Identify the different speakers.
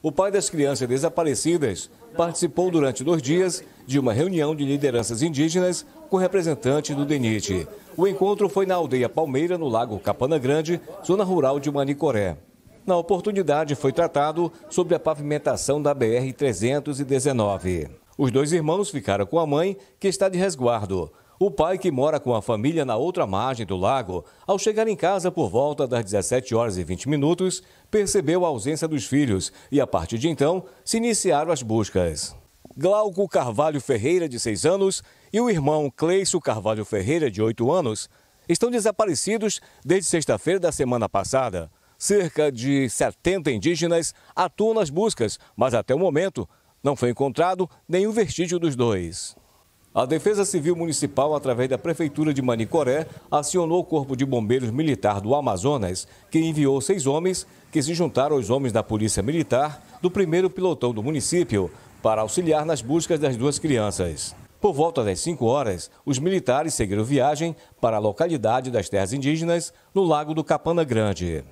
Speaker 1: O pai das crianças desaparecidas participou durante dois dias de uma reunião de lideranças indígenas com representantes do DENIT. O encontro foi na aldeia Palmeira, no Lago Capana Grande, zona rural de Manicoré. Na oportunidade, foi tratado sobre a pavimentação da BR-319. Os dois irmãos ficaram com a mãe, que está de resguardo. O pai, que mora com a família na outra margem do lago, ao chegar em casa por volta das 17 horas e 20 minutos, percebeu a ausência dos filhos e, a partir de então, se iniciaram as buscas. Glauco Carvalho Ferreira, de 6 anos, e o irmão Cleício Carvalho Ferreira, de 8 anos, estão desaparecidos desde sexta-feira da semana passada. Cerca de 70 indígenas atuam nas buscas, mas até o momento não foi encontrado nenhum vestígio dos dois. A Defesa Civil Municipal, através da Prefeitura de Manicoré, acionou o Corpo de Bombeiros Militar do Amazonas, que enviou seis homens que se juntaram aos homens da Polícia Militar do primeiro pilotão do município para auxiliar nas buscas das duas crianças. Por volta das 5 horas, os militares seguiram viagem para a localidade das terras indígenas, no Lago do Capana Grande.